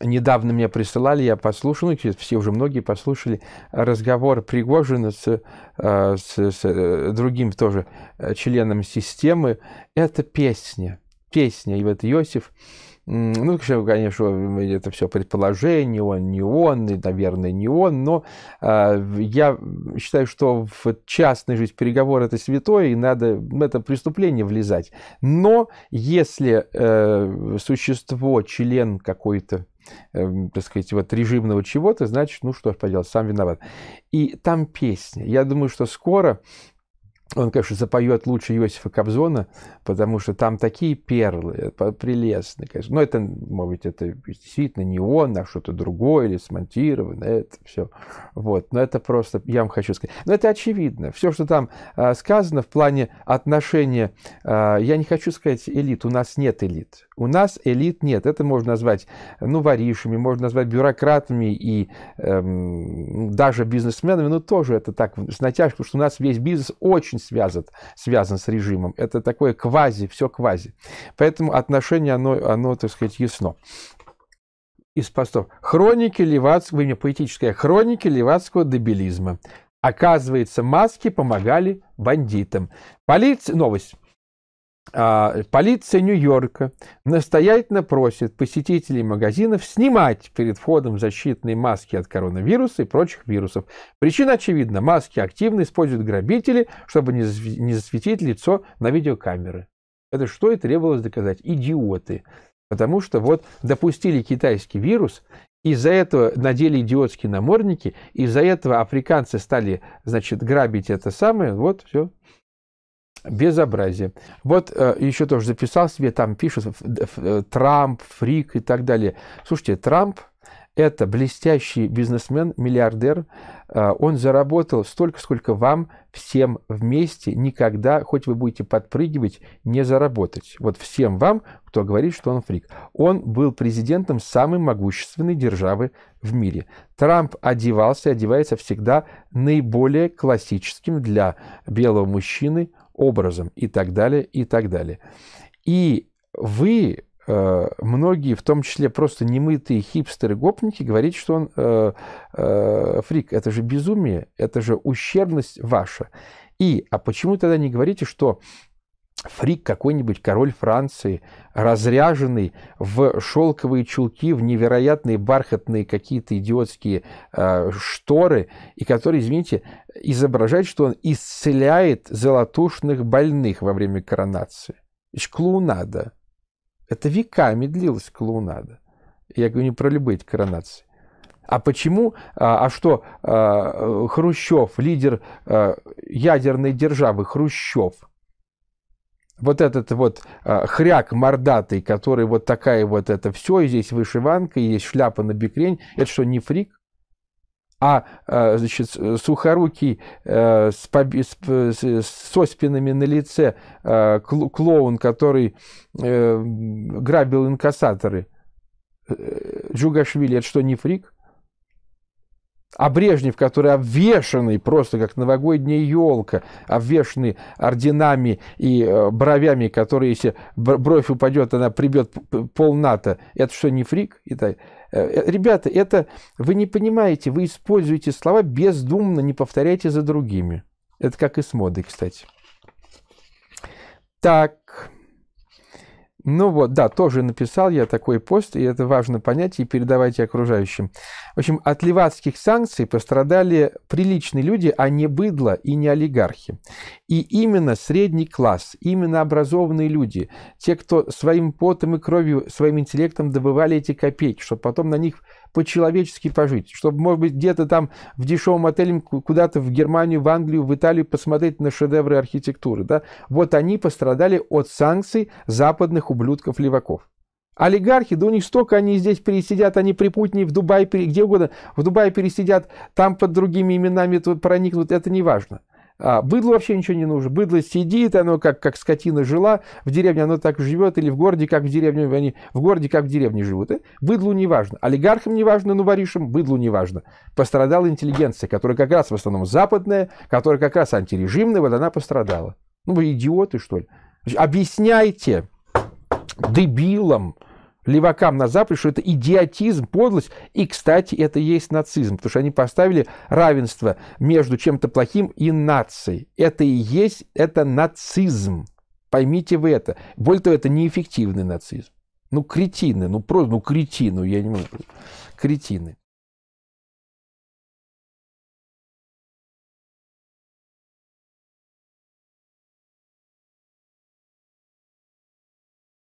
недавно мне присылали, я послушал, ну, все уже многие послушали, разговор Пригожина с, э, с, с э, другим тоже э, членом системы. Это песня, песня. И вот Иосиф, ну, конечно, это все предположение, он не он, и, наверное, не он, но я считаю, что в частной жизни переговор это святое, и надо в это преступление влезать. Но если существо, член какой-то э, так сказать, вот режимного чего-то, значит, ну что ж поделать, сам виноват. И там песня. Я думаю, что скоро он, конечно, запоет лучше Иосифа Кобзона, потому что там такие перлы, э, прелестные, конечно. Но это, может быть, это действительно не он, а что-то другое или смонтировано, это все. Вот. Но это просто, я вам хочу сказать. Но это очевидно. Все, что там э, сказано в плане отношения, э, я не хочу сказать элит, у нас нет элит. У нас элит нет. Это можно назвать э, ну, воришами, можно назвать бюрократами и эм, даже бизнесменами, но тоже это так с натяжкой, потому что у нас весь бизнес очень связан, связан с режимом. Это такое квази, все квази. Поэтому отношение, оно, оно так сказать, ясно из постов. Хроники Левацкого, имя поэтическое, хроники Левацкого дебилизма. Оказывается, маски помогали бандитам. Полиция, новость. А, полиция Нью-Йорка настоятельно просит посетителей магазинов снимать перед входом защитные маски от коронавируса и прочих вирусов. Причина очевидна. Маски активно используют грабители, чтобы не засветить лицо на видеокамеры. Это что и требовалось доказать. Идиоты. Потому что вот допустили китайский вирус, из-за этого надели идиотские намордники, из-за этого африканцы стали, значит, грабить это самое. Вот все. Безобразие. Вот э, еще тоже записал себе, там пишут э, Трамп, Фрик и так далее. Слушайте, Трамп – это блестящий бизнесмен, миллиардер. Э, он заработал столько, сколько вам всем вместе никогда, хоть вы будете подпрыгивать, не заработать. Вот всем вам, кто говорит, что он фрик. Он был президентом самой могущественной державы в мире. Трамп одевался и одевается всегда наиболее классическим для белого мужчины – образом и так далее, и так далее. И вы, э, многие, в том числе просто немытые хипстеры-гопники, говорите, что он э, э, фрик. Это же безумие, это же ущербность ваша. И, а почему тогда не говорите, что фрик какой-нибудь король Франции, разряженный в шелковые чулки, в невероятные бархатные какие-то идиотские э, шторы, и который, извините, изображает, что он исцеляет золотушных больных во время коронации. Это клоунада. Это веками длилась клоунада. Я говорю не про любые коронации. А почему, а, а что а, Хрущев, лидер а, ядерной державы Хрущев – вот этот вот а, хряк мордатый, который вот такая вот это все, и здесь вышиванка, и есть шляпа на бекрень, это что, не фрик? А, а значит, сухорукий э, с, поби- с, э, с, на лице э, клоун, который грабил инкассаторы, Джугашвили, это что, не фрик? А Брежнев, который обвешенный просто как новогодняя елка, обвешенный орденами и э, бровями, которые, если бровь упадет, она прибьет пол НАТО, это что, не фрик? Итак, э, э, ребята, это вы не понимаете, вы используете слова бездумно, не повторяйте за другими. Это как и с модой, кстати. Так, ну вот, да, тоже написал я такой пост, и это важно понять и передавать окружающим. В общем, от левацких санкций пострадали приличные люди, а не быдло и не олигархи. И именно средний класс, именно образованные люди, те, кто своим потом и кровью, своим интеллектом добывали эти копейки, чтобы потом на них по-человечески пожить, чтобы, может быть, где-то там в дешевом отеле куда-то в Германию, в Англию, в Италию посмотреть на шедевры архитектуры. Да? Вот они пострадали от санкций западных ублюдков-леваков. Олигархи, да у них столько они здесь пересидят, они при Путине, в Дубае, где угодно, в Дубае пересидят, там под другими именами проникнут, это не важно. А быдлу вообще ничего не нужно. Быдло сидит, оно как, как скотина жила в деревне, оно так живет, или в городе, как в деревне, они в городе, как в деревне живут. И быдлу не важно. Олигархам не важно, но нуворишам быдлу не важно. Пострадала интеллигенция, которая как раз в основном западная, которая как раз антирежимная, вот она пострадала. Ну вы идиоты, что ли? Объясняйте дебилам, левакам на Западе, что это идиотизм, подлость. И, кстати, это и есть нацизм, потому что они поставили равенство между чем-то плохим и нацией. Это и есть, это нацизм. Поймите вы это. Более того, это неэффективный нацизм. Ну, кретины, ну просто, ну кретину, я не могу. Кретины.